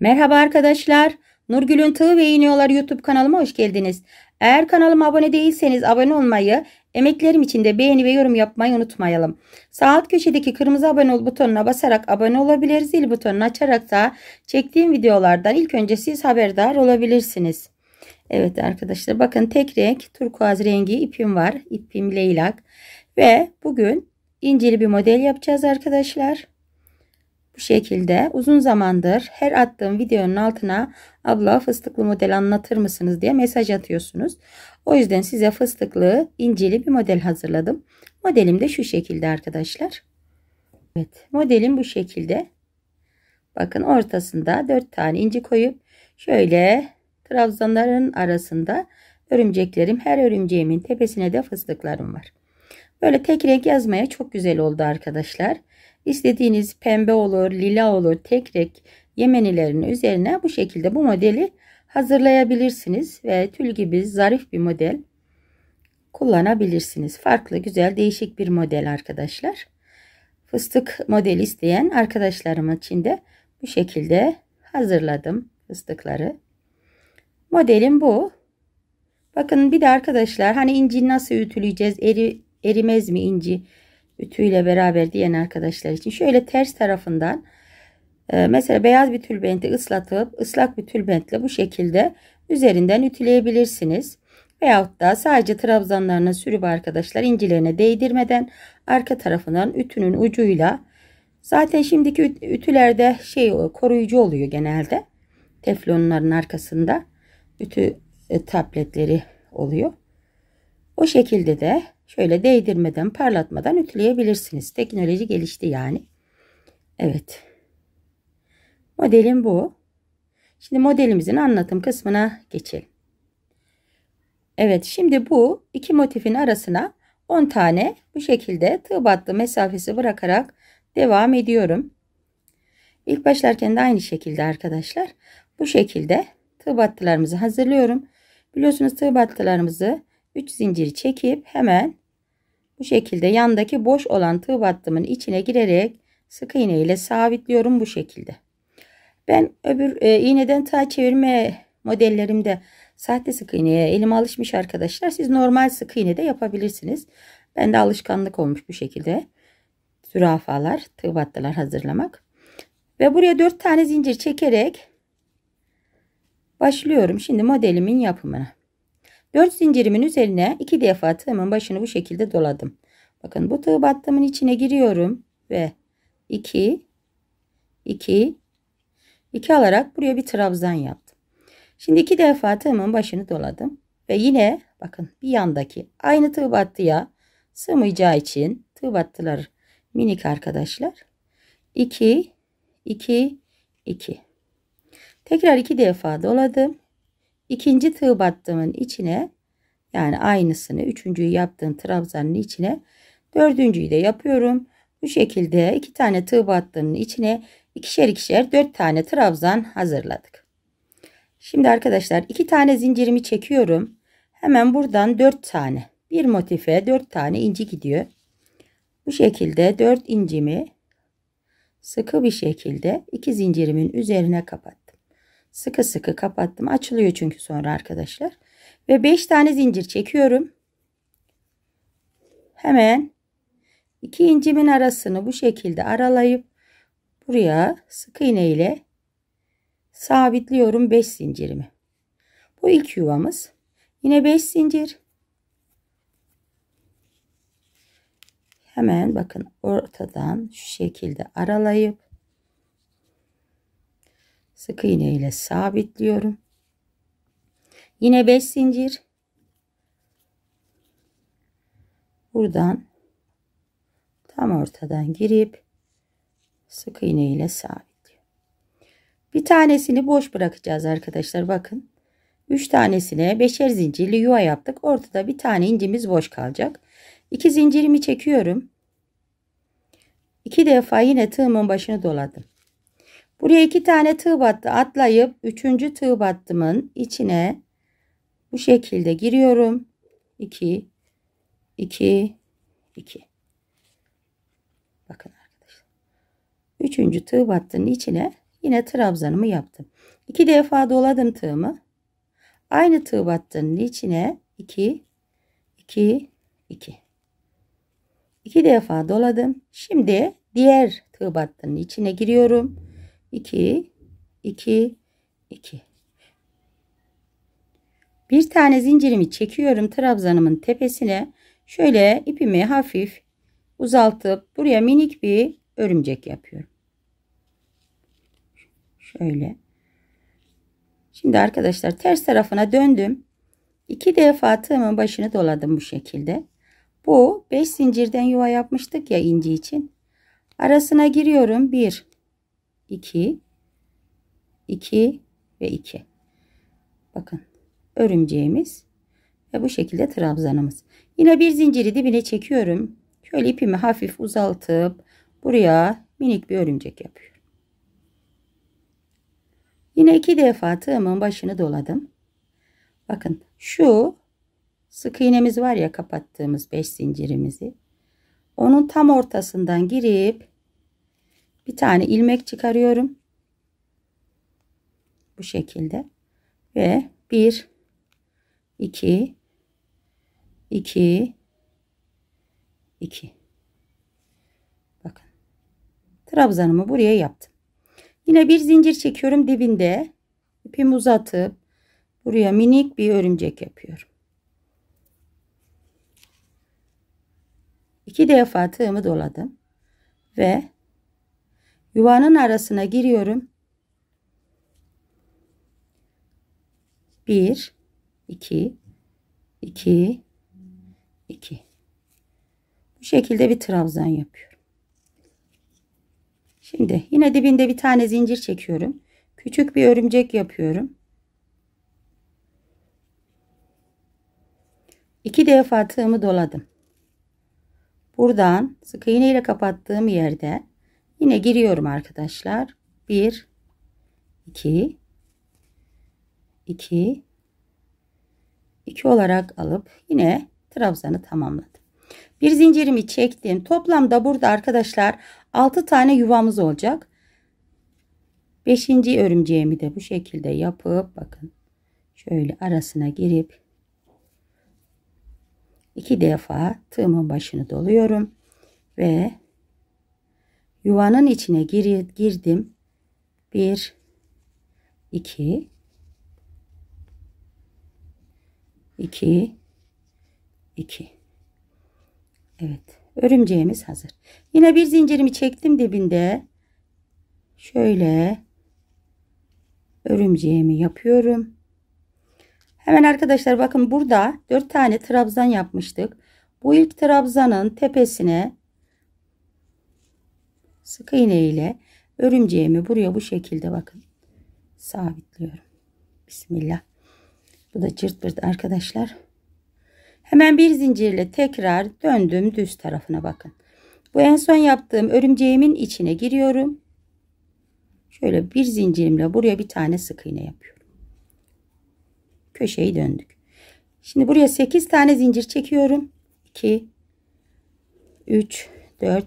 Merhaba arkadaşlar. Nurgül'ün Tığı ve İniyorlar YouTube kanalıma hoş geldiniz. Eğer kanalıma abone değilseniz abone olmayı, emeklerim için de beğeni ve yorum yapmayı unutmayalım. Sağ alt köşedeki kırmızı abone ol butonuna basarak abone olabilir, zil butonunu açarak da çektiğim videolardan ilk önce siz haberdar olabilirsiniz. Evet arkadaşlar bakın tek renk turkuaz rengi ipim var. İpim leylak ve bugün inceli bir model yapacağız arkadaşlar. Bu şekilde uzun zamandır her attığım videonun altına abla fıstıklı model anlatır mısınız diye mesaj atıyorsunuz. O yüzden size fıstıklı inceli bir model hazırladım. Modelim de şu şekilde arkadaşlar. Evet modelim bu şekilde. Bakın ortasında 4 tane inci koyup şöyle trabzanların arasında örümceklerim her örümceğimin tepesine de fıstıklarım var. Böyle tek renk yazmaya çok güzel oldu arkadaşlar. İstediğiniz pembe olur, lila olur, tek renk yemenilerin üzerine bu şekilde bu modeli hazırlayabilirsiniz ve tül gibi zarif bir model kullanabilirsiniz. Farklı, güzel, değişik bir model arkadaşlar. Fıstık modeli isteyen arkadaşlarım için de bu şekilde hazırladım fıstıkları. Modelim bu. Bakın bir de arkadaşlar hani inci nasıl ütüleyeceğiz? Eri, erimez mi inci? ütüyle beraber diyen arkadaşlar için şöyle ters tarafından e, mesela beyaz bir tülbenti ıslatıp ıslak bir tülbentle bu şekilde üzerinden ütüleyebilirsiniz. Veyahut da sadece trabzanlarına sürüp arkadaşlar incilerine değdirmeden arka tarafından ütünün ucuyla zaten şimdiki ütülerde şey koruyucu oluyor genelde. Teflonların arkasında ütü e, tabletleri oluyor. O şekilde de Şöyle değdirmeden parlatmadan ütüleyebilirsiniz. Teknoloji gelişti yani. Evet. Modelim bu. Şimdi modelimizin anlatım kısmına geçelim. Evet şimdi bu iki motifin arasına 10 tane bu şekilde tığ battı mesafesi bırakarak devam ediyorum. İlk başlarken de aynı şekilde arkadaşlar. Bu şekilde tığ battılarımızı hazırlıyorum. Biliyorsunuz tığ battılarımızı 3 zinciri çekip hemen bu şekilde yandaki boş olan tığ battımın içine girerek sık iğne ile sabitliyorum bu şekilde. Ben öbür e, iğneden tığ çevirme modellerimde sahte sık iğneye elim alışmış arkadaşlar. Siz normal sık iğne de yapabilirsiniz. Ben de alışkanlık olmuş bu şekilde. Zürafalar, tığ battılar hazırlamak. Ve buraya 4 tane zincir çekerek başlıyorum şimdi modelimin yapımına. 4 zincirimin üzerine 2 defa tığımın başını bu şekilde doladım. Bakın bu tığ battımın içine giriyorum ve 2 2 2 alarak buraya bir trabzan yaptım. Şimdi 2 defa tığımın başını doladım ve yine bakın bir yandaki aynı tığ battıya sığmayacağı için tığ battılar minik arkadaşlar. 2 2 2 Tekrar 2 defa doladım İkinci tığ battığımın içine yani aynısını üçüncüyü yaptığım trabzanın içine dördüncüyü de yapıyorum. Bu şekilde iki tane tığ battığımın içine ikişer ikişer dört tane trabzan hazırladık. Şimdi arkadaşlar iki tane zincirimi çekiyorum. Hemen buradan dört tane bir motife dört tane inci gidiyor. Bu şekilde dört incimi sıkı bir şekilde iki zincirimin üzerine kapattım. Sıkı sıkı kapattım. Açılıyor çünkü sonra arkadaşlar. Ve 5 tane zincir çekiyorum. Hemen iki incimin arasını bu şekilde aralayıp buraya sık iğne ile sabitliyorum 5 zincirimi. Bu ilk yuvamız. Yine 5 zincir. Hemen bakın ortadan şu şekilde aralayıp sık iğne ile sabitliyorum. Yine 5 zincir. Buradan tam ortadan girip sık iğne ile sabitliyorum. Bir tanesini boş bırakacağız arkadaşlar bakın. 3 tanesine 5'er zincirli yuva yaptık. Ortada bir tane incimiz boş kalacak. 2 zincirimi çekiyorum. 2 defa yine tığımın başını doladım. Buraya iki tane tığ battı atlayıp üçüncü tığ battımın içine bu şekilde giriyorum. 2 2 2 Bakın arkadaşlar. Üçüncü tığ battının içine yine trabzanımı yaptım. İki defa doladım tığımı. Aynı tığ battının içine 2 2 2 2 defa doladım. Şimdi diğer tığ battının içine giriyorum. 2 2 2 Bir tane zincirimi çekiyorum trabzanımın tepesine. Şöyle ipimi hafif uzaltıp buraya minik bir örümcek yapıyorum. Şöyle. Şimdi arkadaşlar ters tarafına döndüm. İki defa tığımın başını doladım bu şekilde. Bu 5 zincirden yuva yapmıştık ya inci için. Arasına giriyorum. 1 2 2 ve 2 bakın örümceğimiz ve bu şekilde trabzanımız yine bir zinciri dibine çekiyorum şöyle ipimi hafif uzaltıp buraya minik bir örümcek yapıyorum yine iki defa tığımın başını doladım bakın şu sık iğnemiz var ya kapattığımız 5 zincirimizi onun tam ortasından girip bir tane ilmek çıkarıyorum bu şekilde ve 1 2 2 2 bakın trabzanımı buraya yaptım yine bir zincir çekiyorum dibinde ipimi uzatıp buraya minik bir örümcek yapıyorum iki defa tığımı doladım ve Yuvanın arasına giriyorum. 1 2 2 2 Bu şekilde bir trabzan yapıyorum. Şimdi yine dibinde bir tane zincir çekiyorum. Küçük bir örümcek yapıyorum. İki defa tığımı doladım. Buradan sık iğne ile kapattığım yerde Yine giriyorum arkadaşlar. 1 2 2 2 olarak alıp yine trabzanı tamamladım. Bir zincirimi çektim. Toplamda burada arkadaşlar 6 tane yuvamız olacak. 5. örümceğimi de bu şekilde yapıp bakın şöyle arasına girip iki defa tığımın başını doluyorum ve Yuvanın içine gir girdim. 1 2 2 2 Evet. Örümceğimiz hazır. Yine bir zincirimi çektim dibinde. Şöyle örümceğimi yapıyorum. Hemen arkadaşlar bakın burada 4 tane trabzan yapmıştık. Bu ilk trabzanın tepesine sık iğne ile örümceğimi buraya bu şekilde bakın sabitliyorum. Bismillah. Bu da cırt pırt arkadaşlar. Hemen bir zincirle tekrar döndüm düz tarafına bakın. Bu en son yaptığım örümceğimin içine giriyorum. Şöyle bir zincirimle buraya bir tane sık iğne yapıyorum. Köşeyi döndük. Şimdi buraya 8 tane zincir çekiyorum. 2 3 4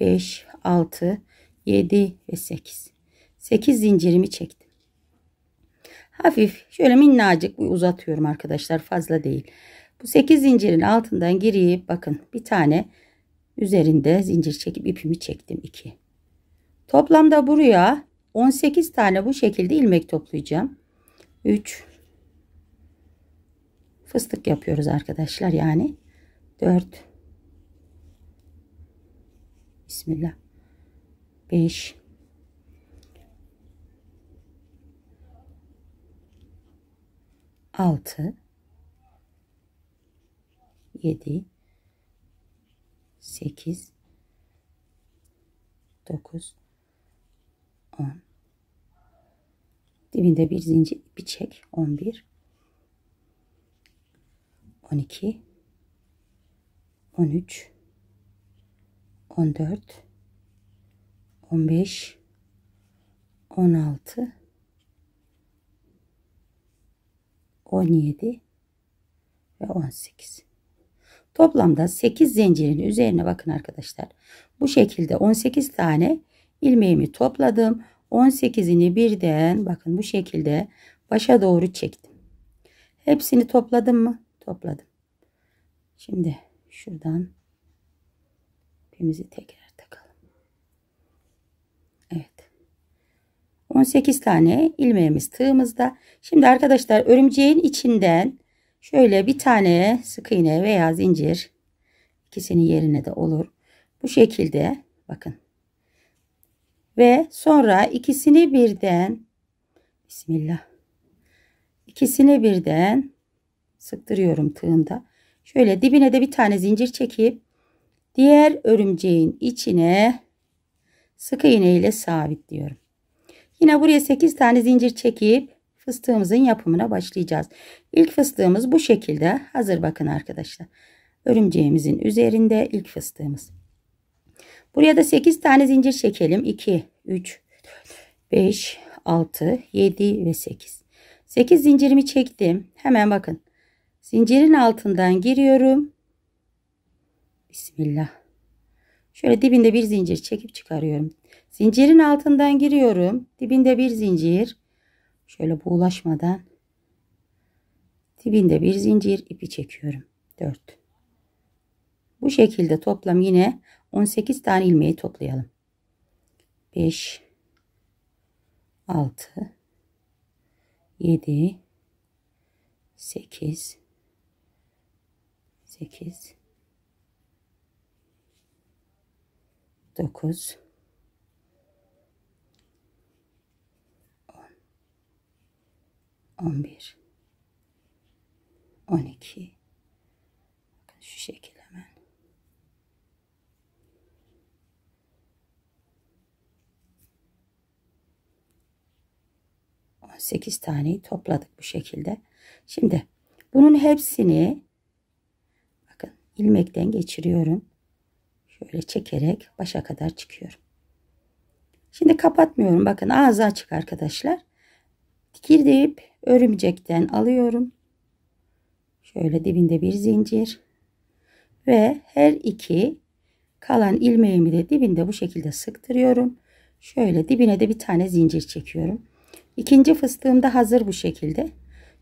5, 6, 7 ve 8. 8 zincirimi çektim. Hafif şöyle minnacık uzatıyorum arkadaşlar fazla değil. Bu 8 zincirin altından girip bakın bir tane üzerinde zincir çekip ipimi çektim 2. Toplamda buraya 18 tane bu şekilde ilmek toplayacağım. 3 fıstık yapıyoruz arkadaşlar yani 4 Bismillah. 5 6 7 8 9 10 Dibinde bir zincir ipi çek. 11 12 13 14 15 16 17 ve 18 toplamda 8 zincirin üzerine bakın arkadaşlar bu şekilde 18 tane ilmeğimi topladım 18'ini birden bakın bu şekilde başa doğru çektim hepsini topladım mı topladım şimdi şuradan ipimizi tekrar takalım. Evet. 18 tane ilmeğimiz tığımızda. Şimdi arkadaşlar örümceğin içinden şöyle bir tane sık iğne veya zincir ikisinin yerine de olur. Bu şekilde bakın. Ve sonra ikisini birden Bismillah. İkisini birden sıktırıyorum tığımda. Şöyle dibine de bir tane zincir çekip Diğer örümceğin içine sık iğne ile sabitliyorum. Yine buraya 8 tane zincir çekip fıstığımızın yapımına başlayacağız. İlk fıstığımız bu şekilde hazır bakın arkadaşlar. Örümceğimizin üzerinde ilk fıstığımız. Buraya da 8 tane zincir çekelim. 2, 3, 5, 6, 7 ve 8. 8 zincirimi çektim. Hemen bakın. Zincirin altından giriyorum. Bismillah. Şöyle dibinde bir zincir çekip çıkarıyorum. Zincirin altından giriyorum. Dibinde bir zincir. Şöyle buğulaşmadan dibinde bir zincir ipi çekiyorum. 4. Bu şekilde toplam yine 18 tane ilmeği toplayalım. 5 6 7 8 8 9 10 11 12 Bakın şu şekil hemen. sekiz taneyi topladık bu şekilde. Şimdi bunun hepsini bakın ilmekten geçiriyorum. Şöyle çekerek başa kadar çıkıyorum. Şimdi kapatmıyorum. Bakın ağzı açık arkadaşlar. Girdip örümcekten alıyorum. Şöyle dibinde bir zincir. Ve her iki kalan ilmeğimi de dibinde bu şekilde sıktırıyorum. Şöyle dibine de bir tane zincir çekiyorum. İkinci fıstığım da hazır bu şekilde.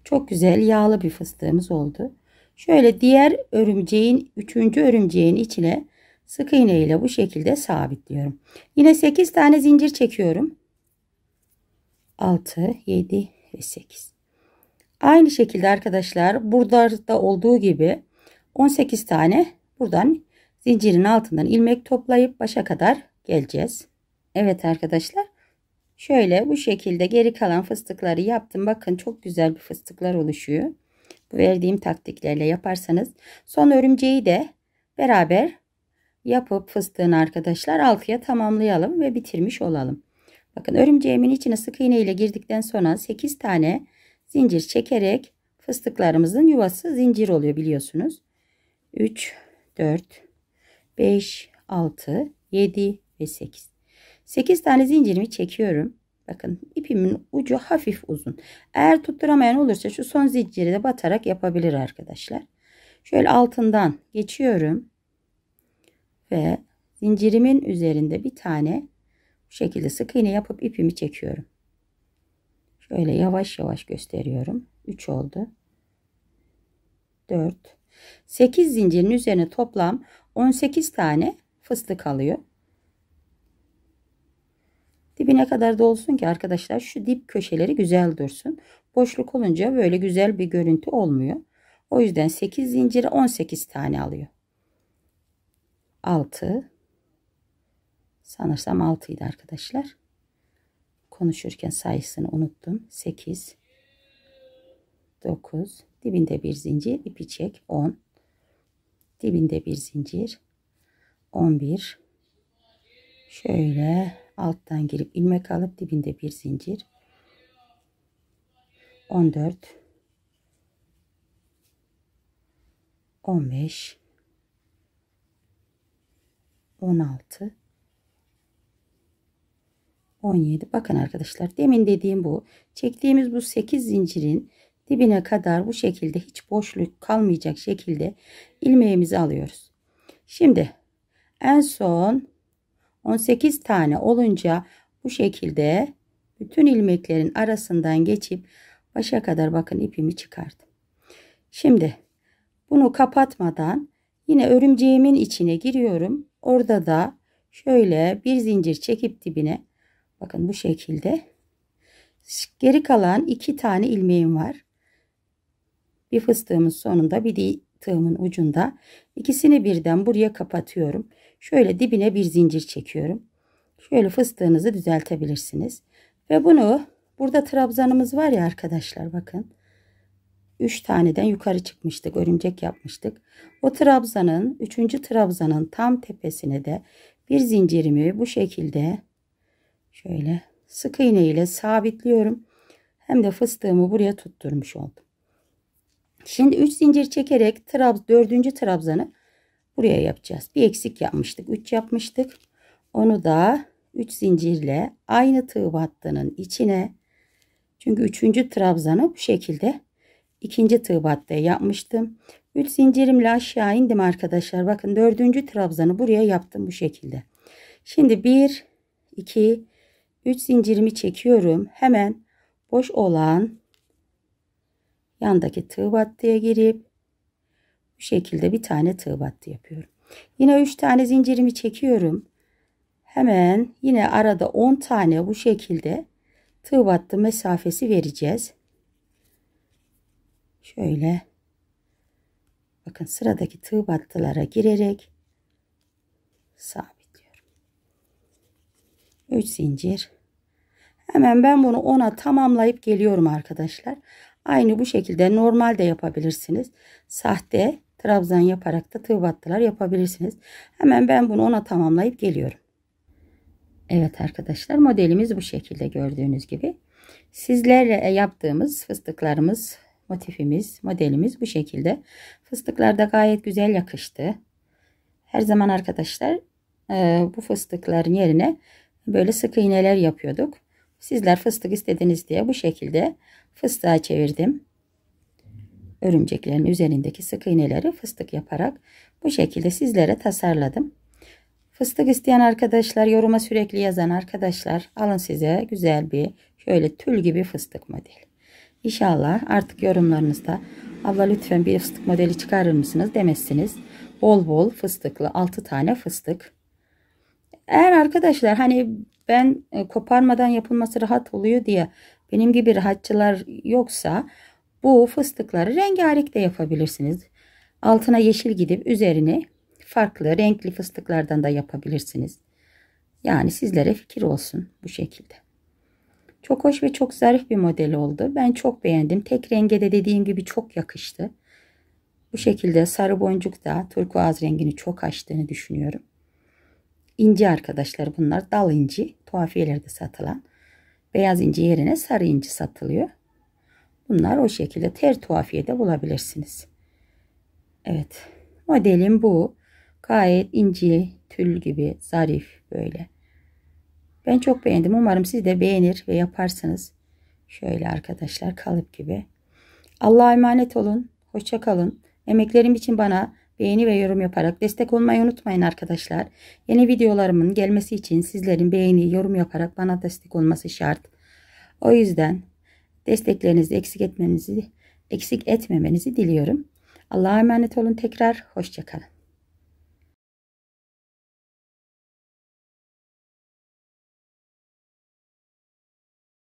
Çok güzel yağlı bir fıstığımız oldu. Şöyle diğer örümceğin, üçüncü örümceğin içine Sık iğne ile bu şekilde sabitliyorum. Yine 8 tane zincir çekiyorum. 6, 7 ve 8. Aynı şekilde arkadaşlar burada da olduğu gibi 18 tane buradan zincirin altından ilmek toplayıp başa kadar geleceğiz. Evet arkadaşlar şöyle bu şekilde geri kalan fıstıkları yaptım. Bakın çok güzel bir fıstıklar oluşuyor. Bu verdiğim taktiklerle yaparsanız son örümceği de beraber yapıp fıstığın arkadaşlar altıya tamamlayalım ve bitirmiş olalım. Bakın örümceğimin içine sık iğne ile girdikten sonra 8 tane zincir çekerek fıstıklarımızın yuvası zincir oluyor biliyorsunuz. 3, 4, 5, 6, 7 ve 8. 8 tane zincirimi çekiyorum. Bakın ipimin ucu hafif uzun. Eğer tutturamayan olursa şu son zinciri de batarak yapabilir arkadaşlar. Şöyle altından geçiyorum ve zincirimin üzerinde bir tane bu şekilde sık iğne yapıp ipimi çekiyorum. Şöyle yavaş yavaş gösteriyorum. 3 oldu. 4 8 zincirin üzerine toplam 18 tane fıstık alıyor. Dibine kadar dolsun ki arkadaşlar şu dip köşeleri güzel dursun. Boşluk olunca böyle güzel bir görüntü olmuyor. O yüzden 8 zincire 18 tane alıyor. 6 sanırsam 6 idi arkadaşlar konuşurken sayısını unuttum 8 9 dibinde bir zincir ipi çek 10 dibinde bir zincir 11 şöyle alttan girip ilmek alıp dibinde bir zincir 14 15 16 17 bakın arkadaşlar demin dediğim bu çektiğimiz bu 8 zincirin dibine kadar bu şekilde hiç boşluk kalmayacak şekilde ilmeğimizi alıyoruz şimdi en son 18 tane olunca bu şekilde bütün ilmeklerin arasından geçip başa kadar bakın ipimi çıkardım şimdi bunu kapatmadan yine örümceğimin içine giriyorum Orada da şöyle bir zincir çekip dibine bakın bu şekilde geri kalan iki tane ilmeğim var. Bir fıstığımın sonunda bir tığımın ucunda ikisini birden buraya kapatıyorum. Şöyle dibine bir zincir çekiyorum. Şöyle fıstığınızı düzeltebilirsiniz. Ve bunu burada trabzanımız var ya arkadaşlar bakın. 3 taneden yukarı çıkmıştık. Örümcek yapmıştık. O trabzanın 3. trabzanın tam tepesine de bir zincirimi bu şekilde şöyle sık iğne ile sabitliyorum. Hem de fıstığımı buraya tutturmuş oldum. Şimdi 3 zincir çekerek trabz 4. trabzanı buraya yapacağız. Bir eksik yapmıştık. 3 yapmıştık. Onu da 3 zincirle aynı tığ battının içine çünkü 3. trabzanı bu şekilde ikinci tığ battaya yapmıştım. 3 zincirimle aşağı indim arkadaşlar. Bakın dördüncü trabzanı buraya yaptım bu şekilde. Şimdi 1, 2, 3 zincirimi çekiyorum. Hemen boş olan yandaki tığ battıya girip bu şekilde bir tane tığ battı yapıyorum. Yine 3 tane zincirimi çekiyorum. Hemen yine arada 10 tane bu şekilde tığ battı mesafesi vereceğiz şöyle bakın sıradaki tığ battılara girerek sabitliyorum. 3 zincir. Hemen ben bunu ona tamamlayıp geliyorum arkadaşlar. Aynı bu şekilde normal de yapabilirsiniz. Sahte trabzan yaparak da tığ battılar yapabilirsiniz. Hemen ben bunu ona tamamlayıp geliyorum. Evet arkadaşlar modelimiz bu şekilde gördüğünüz gibi. Sizlerle yaptığımız fıstıklarımız motifimiz, modelimiz bu şekilde. Fıstıklar da gayet güzel yakıştı. Her zaman arkadaşlar e, bu fıstıkların yerine böyle sık iğneler yapıyorduk. Sizler fıstık istediniz diye bu şekilde fıstığa çevirdim. Örümceklerin üzerindeki sık iğneleri fıstık yaparak bu şekilde sizlere tasarladım. Fıstık isteyen arkadaşlar, yoruma sürekli yazan arkadaşlar alın size güzel bir şöyle tül gibi fıstık modeli. İnşallah artık yorumlarınızda abla lütfen bir fıstık modeli çıkarır mısınız demezsiniz. Bol bol fıstıklı 6 tane fıstık. Eğer arkadaşlar hani ben e, koparmadan yapılması rahat oluyor diye benim gibi rahatçılar yoksa bu fıstıkları rengarenk de yapabilirsiniz. Altına yeşil gidip üzerine farklı renkli fıstıklardan da yapabilirsiniz. Yani sizlere fikir olsun bu şekilde. Çok hoş ve çok zarif bir model oldu. Ben çok beğendim. Tek renge de dediğim gibi çok yakıştı. Bu şekilde sarı boncuk da turkuaz rengini çok açtığını düşünüyorum. İnci arkadaşlar bunlar. Dal inci. Tuhafiyelerde satılan. Beyaz inci yerine sarı inci satılıyor. Bunlar o şekilde ter tuhafiyede bulabilirsiniz. Evet. Modelim bu. Gayet inci, tül gibi zarif böyle. Ben çok beğendim. Umarım siz de beğenir ve yaparsınız. Şöyle arkadaşlar kalıp gibi. Allah'a emanet olun. Hoşça kalın. Emeklerim için bana beğeni ve yorum yaparak destek olmayı unutmayın arkadaşlar. Yeni videolarımın gelmesi için sizlerin beğeni, yorum yaparak bana destek olması şart. O yüzden desteklerinizi eksik etmenizi, eksik etmemenizi diliyorum. Allah'a emanet olun tekrar. Hoşçakalın.